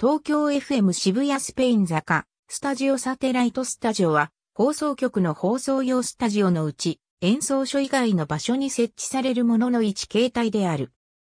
東京 FM 渋谷スペイン坂、スタジオサテライトスタジオは、放送局の放送用スタジオのうち、演奏所以外の場所に設置されるものの一形態である。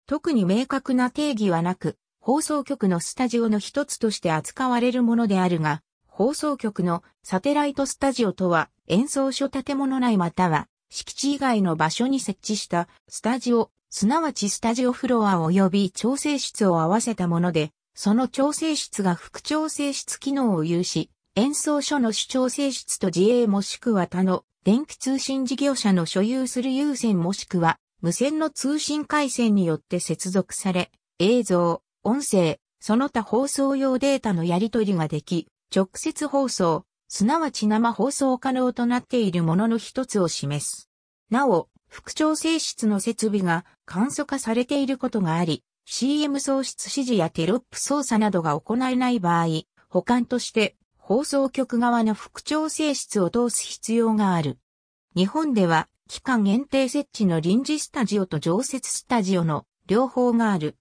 特に明確な定義はなく、放送局のスタジオの一つとして扱われるものであるが、放送局のサテライトスタジオとは、演奏所建物内または、敷地以外の場所に設置した、スタジオ、すなわちスタジオフロア及び調整室を合わせたもので、その調整室が副調整室機能を有し、演奏所の主調整室と自営もしくは他の電気通信事業者の所有する有線もしくは無線の通信回線によって接続され、映像、音声、その他放送用データのやり取りができ、直接放送、すなわち生放送可能となっているものの一つを示す。なお、副調整室の設備が簡素化されていることがあり、CM 創出指示やテロップ操作などが行えない場合、保管として放送局側の副調整室を通す必要がある。日本では期間限定設置の臨時スタジオと常設スタジオの両方がある。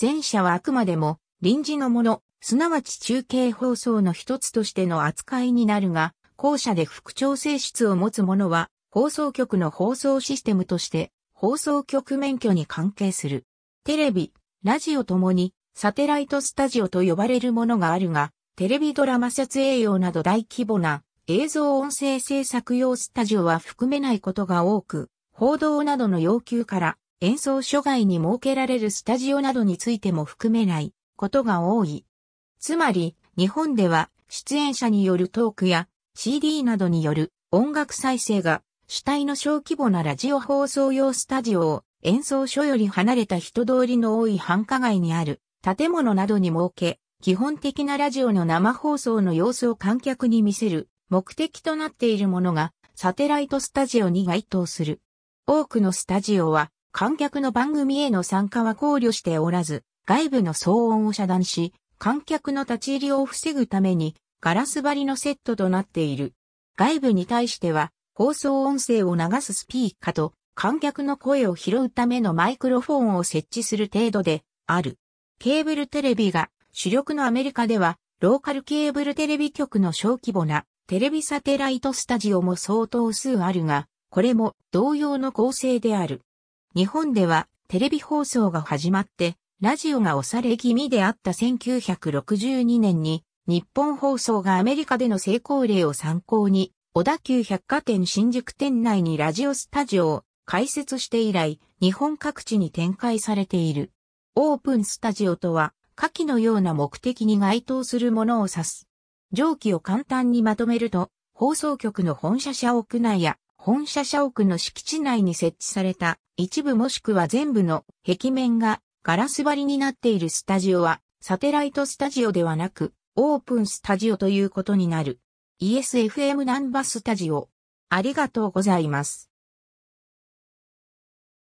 前者はあくまでも臨時のもの、すなわち中継放送の一つとしての扱いになるが、後者で副調整室を持つものは放送局の放送システムとして放送局免許に関係する。テレビ、ラジオともに、サテライトスタジオと呼ばれるものがあるが、テレビドラマ撮影用など大規模な映像音声制作用スタジオは含めないことが多く、報道などの要求から演奏所外に設けられるスタジオなどについても含めないことが多い。つまり、日本では出演者によるトークや CD などによる音楽再生が主体の小規模なラジオ放送用スタジオを演奏所より離れた人通りの多い繁華街にある建物などに設け、基本的なラジオの生放送の様子を観客に見せる目的となっているものがサテライトスタジオに該当する。多くのスタジオは観客の番組への参加は考慮しておらず、外部の騒音を遮断し、観客の立ち入りを防ぐためにガラス張りのセットとなっている。外部に対しては放送音声を流すスピーカーと観客の声を拾うためのマイクロフォンを設置する程度である。ケーブルテレビが主力のアメリカではローカルケーブルテレビ局の小規模なテレビサテライトスタジオも相当数あるが、これも同様の構成である。日本ではテレビ放送が始まってラジオが押され気味であった1962年に日本放送がアメリカでの成功例を参考に小田急百貨店新宿店内にラジオスタジオを開設して以来、日本各地に展開されている。オープンスタジオとは、下記のような目的に該当するものを指す。上記を簡単にまとめると、放送局の本社社屋内や本社社屋の敷地内に設置された一部もしくは全部の壁面がガラス張りになっているスタジオはサテライトスタジオではなくオープンスタジオということになる。ESFM ナンバスタジオ。ありがとうございます。